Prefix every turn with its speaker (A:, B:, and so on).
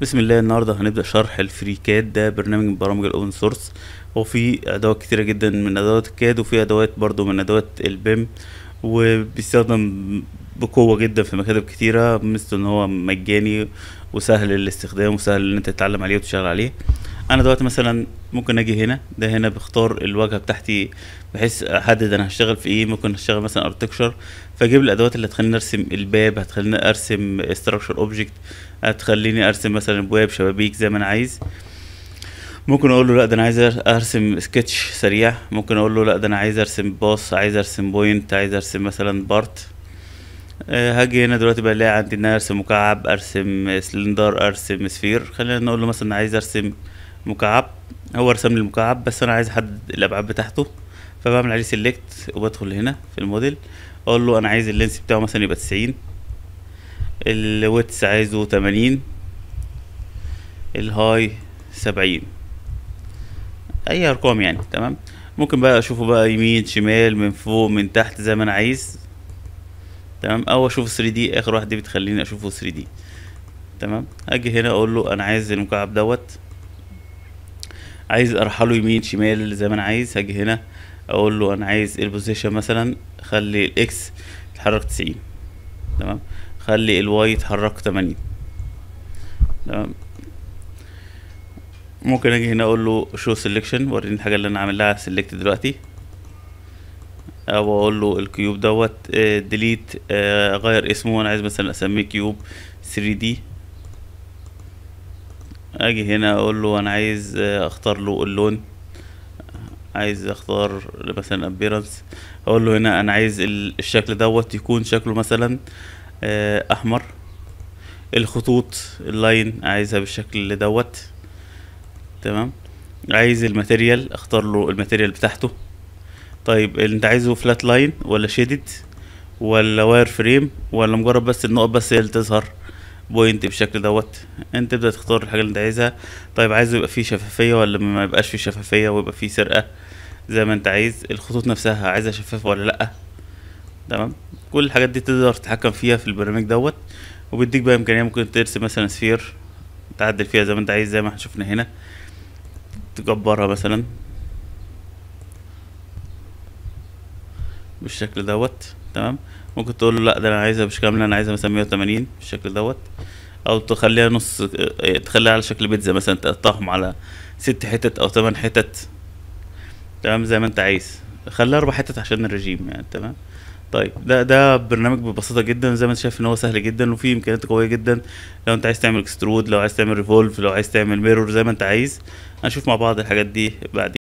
A: بسم الله النهارده هنبدا شرح الفري كاد ده برنامج من برامج الاوبن سورس هو فيه ادوات كتيره جدا من ادوات الكاد وفي ادوات برضو من ادوات البيم وبيستخدم بقوة جدا في مكاتب كتيرة مثل ان هو مجاني وسهل الاستخدام وسهل ان انت تتعلم عليه وتشتغل عليه انا دلوقتي مثلا ممكن اجي هنا ده هنا بختار الواجهه بتاعتي بحيث احدد انا هشتغل في ايه ممكن اشتغل مثلا اركتكشر فاجيب الادوات اللي هتخليني ارسم الباب هتخليني ارسم استراكشر اوبجكت هتخليني ارسم مثلا ابواب شبابيك زي ما انا عايز ممكن اقول له لا ده انا عايز ارسم سكتش سريع ممكن اقول له لا ده انا عايز ارسم باص عايز ارسم بوينت عايز ارسم مثلا بارت آه، هاجي هنا دلوقتي بقى الاقي عندي ان ارسم مكعب ارسم سلندر ارسم سفير خلينا نقول له مثلا عايز ارسم مكعب هو رسم لي المكعب بس انا عايز احدد الابعاد بتاعته فبعمل عليه سيلكت وبدخل هنا في الموديل اقول له انا عايز اللينس بتاعه مثلا يبقى 90 الويتس عايزه 80 الهاي 70 اي ارقام يعني تمام ممكن بقى اشوفه بقى يمين شمال من فوق من تحت زي ما انا عايز تمام او اشوف 3 دي اخر واحده بتخليني اشوفه 3 دي تمام اجي هنا اقول له انا عايز المكعب دوت عايز ارحله يمين شمال زي ما انا عايز هاجي هنا اقول له انا عايز البوزيشن مثلا خلي الاكس يتحرك تسعين تمام خلي الواي يتحرك 80 تمام ممكن اجي هنا اقول له شو سيلكشن وريني الحاجه اللي انا عاملها سيلكت دلوقتي او اقول له الكيوب دوت ديليت آه، آه، اغير اسمه انا عايز مثلا اسميه كيوب 3 دي اجي هنا اقول له انا عايز اختار له اللون عايز اختار مثلا ابيرنس اقول له هنا انا عايز الشكل دوت يكون شكله مثلا آه، احمر الخطوط اللاين عايزها بالشكل دوت تمام عايز الماتيريال اختار له الماتيريال بتاعته طيب انت عايزه فلات لاين ولا شيدد ولا واير فريم ولا مجرد بس النقط بس هي اللي تظهر بوينت بالشكل دوت انت تبدا تختار الحاجه اللي انت عايزها طيب عايز يبقى فيه شفافيه ولا ما يبقاش فيه شفافيه ويبقى فيه سرقه زي ما انت عايز الخطوط نفسها عايزها شفافه ولا لا تمام كل الحاجات دي تقدر تتحكم فيها في البرنامج دوت وبيديك بقى امكانيه ممكن ترسم مثلا سفير تعدل فيها زي ما انت عايز زي ما احنا شفنا هنا تكبرها مثلا بالشكل دوت تمام ممكن تقول له لا ده انا عايزها مش كامله انا عايزها مثلا 180 بالشكل دوت او تخليها نص آه، آه، تخليها على شكل بيتزا مثلا تقطعهم على ست حتت او تمن حتت تمام زي ما انت عايز خليها اربع حتت عشان الرجيم يعني تمام طيب ده ده برنامج ببساطه جدا زي ما انت شايف ان هو سهل جدا وفيه امكانيات قويه جدا لو انت عايز تعمل اكسترود لو عايز تعمل ريفولف لو عايز تعمل ميرور زي ما انت عايز هنشوف مع بعض الحاجات دي بعدين